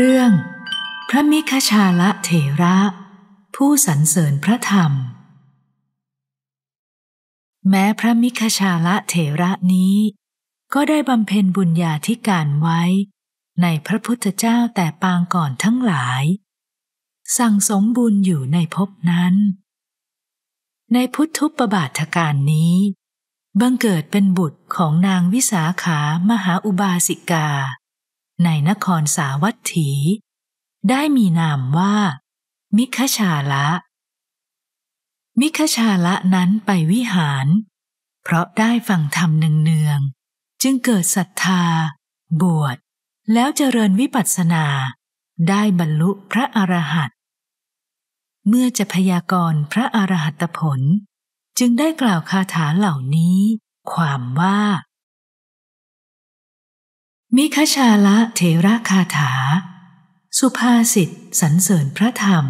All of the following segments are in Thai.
เรื่อง พระมิคชาละเถระ ผู้สรรเสริญพระธรรม แม้พระมิคชาละเถระนี้ ก็ได้บำเพ็ญบุญญาธิการไว้ ในพระพุทธเจ้าแต่ปางก่อนทั้งหลาย สั่งสมบุญอยู่ในภพนั้น ในพุทธุปบาทการนี้ บังเกิดเป็นบุตรของนางวิสาขามหาอุบาสิกาในนครสาวัตถี ได้มีนามว่า มิคชาละ มิคชาละนั้นไปวิหาร เพราะได้ฟังธรรมเนืองๆจึงเกิดศรัทธา บวช แล้วเจริญวิปัสสนา ได้บรรลุพระอรหันต์เมื่อจะพยากรณ์พระอรหัตผล จึงได้กล่าวคาถาเหล่านี้ ความว่ามิคชาละเทระคาถา สุภาษิตสรรเสริญพระธรรม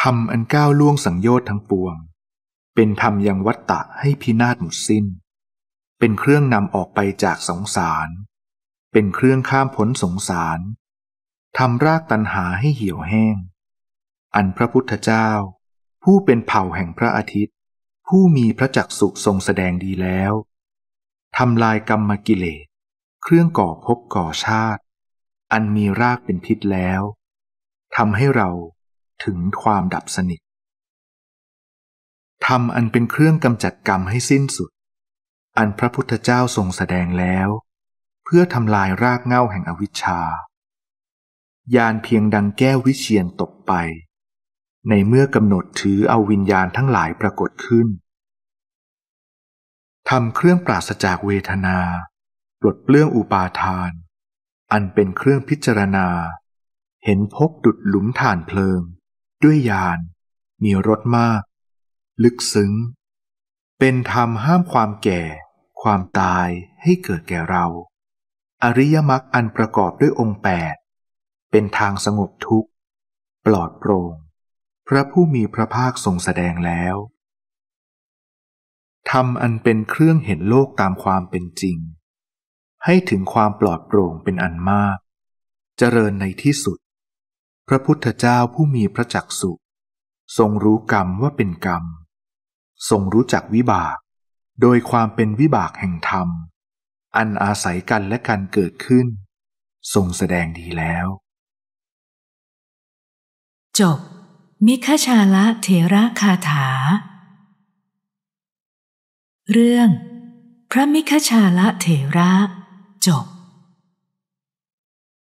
ธรรมอันก้าวล่วงสังโยชน์ทั้งปวง เป็นธรรมยังวัตตะให้พินาศหมดสิ้น เป็นเครื่องนำออกไปจากสงสาร เป็นเครื่องข้ามพ้นสงสารทำรากตันหาให้เหี่ยวแห้ง อันพระพุทธเจ้า ผู้เป็นเผ่าแห่งพระอาทิตย์ ผู้มีพระจักสุทรงแสดงดีแล้วทำลายกรรมกิเลสเครื่องก่อภพก่อชาติ อันมีรากเป็นพิษแล้วทำให้เราถึงความดับสนิททำอันเป็นเครื่องกำจัดกรรมให้สิ้นสุด อันพระพุทธเจ้าทรงแสดงแล้ว เพื่อทำลายรากเง้าแห่งอวิชชายานเพียงดังแก้ววิเชียนตกไป ในเมื่อกำหนดถือเอาวิญญาณทั้งหลายปรากฏขึ้นทำเครื่องปราศจากเวทนา ปลดเปลื้องอุปาทาน อันเป็นเครื่องพิจารณา เห็นพบดุดหลุมฐานเพลิง ด้วยยาน มีรสมาก ลึกซึ้ง เป็นธรรมห้ามความแก่ ความตายให้เกิดแก่เรา อริยมรรคอันประกอบด้วยองค์แปด เป็นทางสงบทุกข์ ปลอดโปร่ง พระผู้มีพระภาคทรงแสดงแล้วทำอันเป็นเครื่องเห็นโลกตามความเป็นจริง ให้ถึงความปลอดโปร่งเป็นอันมาก เจริญในที่สุด พระพุทธเจ้าผู้มีพระจักสุทรงรู้กรรมว่าเป็นกรรมทรงรู้จักวิบาก โดยความเป็นวิบากแห่งธรรมอันอาศัยกันและกันเกิดขึ้น ทรงแสดงดีแล้ว จบมิคชาละเทระคาถาเรื่อง พระมิคชาละเถระจบ